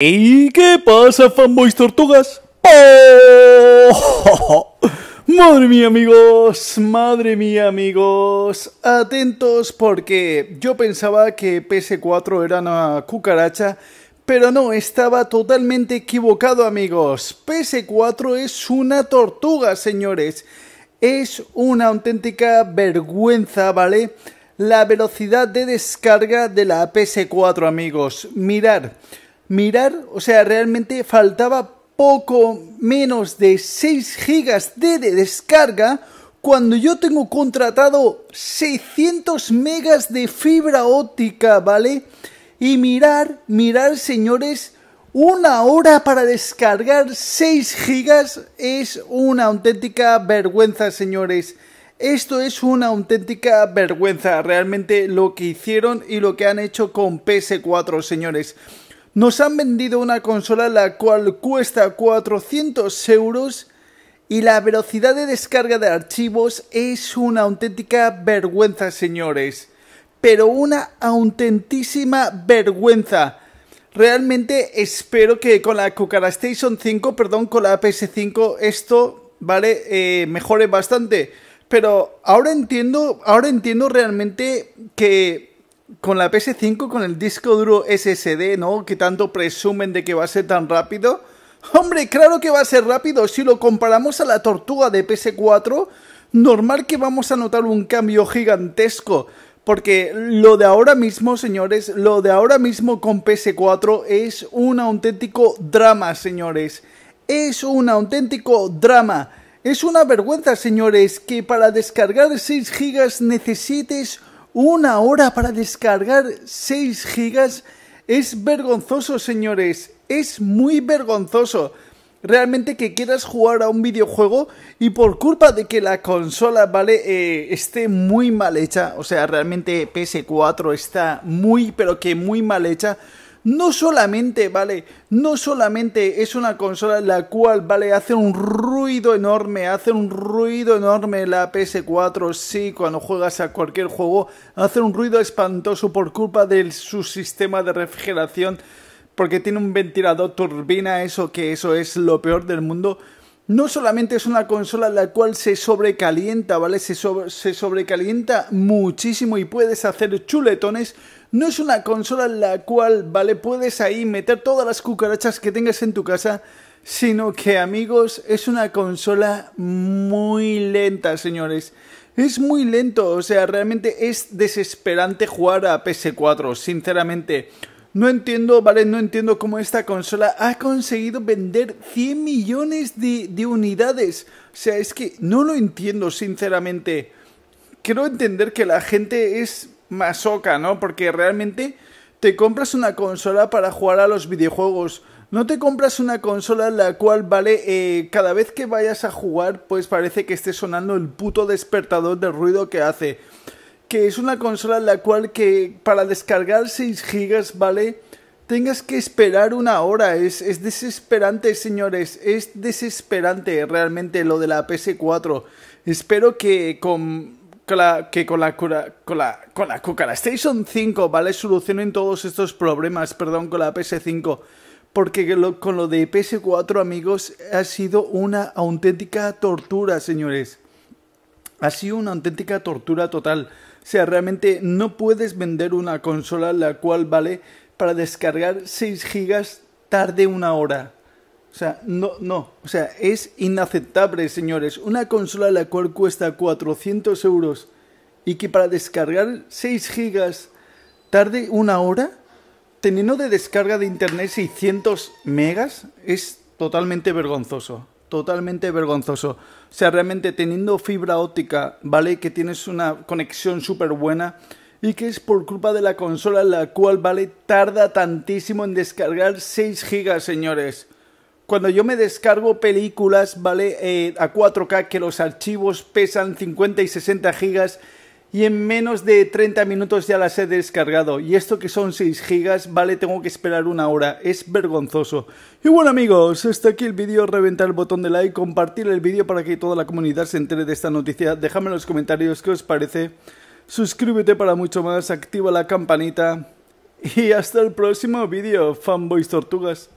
¿Y qué pasa, fanboys tortugas? ¡Oh! Madre mía, amigos, madre mía, amigos. Atentos porque yo pensaba que PS4 era una cucaracha, pero no, estaba totalmente equivocado, amigos. PS4 es una tortuga, señores. Es una auténtica vergüenza, ¿vale? La velocidad de descarga de la PS4, amigos. Mirad mirar, o sea, realmente faltaba poco menos de 6 gigas de, descarga cuando yo tengo contratado 600 megas de fibra óptica, ¿vale? Y mirar, mirar señores, una hora para descargar 6 gigas es una auténtica vergüenza, señores. Esto es una auténtica vergüenza, realmente lo que hicieron y lo que han hecho con PS4, señores. Nos han vendido una consola la cual cuesta 400 euros y la velocidad de descarga de archivos es una auténtica vergüenza, señores. Pero una autentísima vergüenza. Realmente espero que con la Cucara Station 5, perdón, con la PS5, esto, ¿vale? Eh, mejore bastante. Pero ahora entiendo, ahora entiendo realmente que con la PS5, con el disco duro SSD, ¿no? Que tanto presumen de que va a ser tan rápido. Hombre, claro que va a ser rápido. Si lo comparamos a la tortuga de PS4, normal que vamos a notar un cambio gigantesco. Porque lo de ahora mismo, señores, lo de ahora mismo con PS4 es un auténtico drama, señores. Es un auténtico drama. Es una vergüenza, señores, que para descargar 6 GB necesites una hora para descargar 6 gigas es vergonzoso, señores. Es muy vergonzoso. Realmente que quieras jugar a un videojuego y por culpa de que la consola, ¿vale? Eh, esté muy mal hecha. O sea, realmente PS4 está muy, pero que muy mal hecha no solamente, vale, no solamente es una consola la cual, vale, hace un ruido enorme, hace un ruido enorme la PS4, sí, cuando juegas a cualquier juego, hace un ruido espantoso por culpa de su sistema de refrigeración, porque tiene un ventilador turbina, eso que eso es lo peor del mundo no solamente es una consola la cual se sobrecalienta, ¿vale? Se, sobrecalienta muchísimo y puedes hacer chuletones. No es una consola la cual, ¿vale? Puedes ahí meter todas las cucarachas que tengas en tu casa, sino que, amigos, es una consola muy lenta, señores. Es muy lento, o sea, realmente es desesperante jugar a PS4, sinceramente. No entiendo, ¿vale? No entiendo cómo esta consola ha conseguido vender 100 millones de, de unidades. O sea, es que no lo entiendo, sinceramente. Quiero entender que la gente es masoca, ¿no? Porque realmente te compras una consola para jugar a los videojuegos. No te compras una consola en la cual vale eh, cada vez que vayas a jugar, pues parece que esté sonando el puto despertador del ruido que hace que es una consola en la cual que para descargar 6 gigas, ¿vale? Tengas que esperar una hora, es, es desesperante, señores, es desesperante realmente lo de la PS4. Espero que con, con la, que con la, con la, con la, con la Station 5, ¿vale? Solucionen todos estos problemas, perdón, con la PS5. Porque con lo de PS4, amigos, ha sido una auténtica tortura, señores ha sido una auténtica tortura total. O sea, realmente no puedes vender una consola la cual vale para descargar 6 gigas tarde una hora. O sea, no, no. O sea, es inaceptable, señores. Una consola la cual cuesta 400 euros y que para descargar 6 gigas tarde una hora, teniendo de descarga de internet 600 megas, es totalmente vergonzoso totalmente vergonzoso. O sea, realmente teniendo fibra óptica, ¿vale? Que tienes una conexión súper buena y que es por culpa de la consola la cual, ¿vale? Tarda tantísimo en descargar 6 gigas, señores. Cuando yo me descargo películas, ¿vale? Eh, a 4K que los archivos pesan 50 y 60 gigas y en menos de 30 minutos ya las he descargado. Y esto que son 6 gigas, vale, tengo que esperar una hora. Es vergonzoso. Y bueno amigos, hasta aquí el vídeo. Reventar el botón de like, compartir el vídeo para que toda la comunidad se entere de esta noticia. Déjame en los comentarios qué os parece. Suscríbete para mucho más, activa la campanita. Y hasta el próximo vídeo, fanboys tortugas.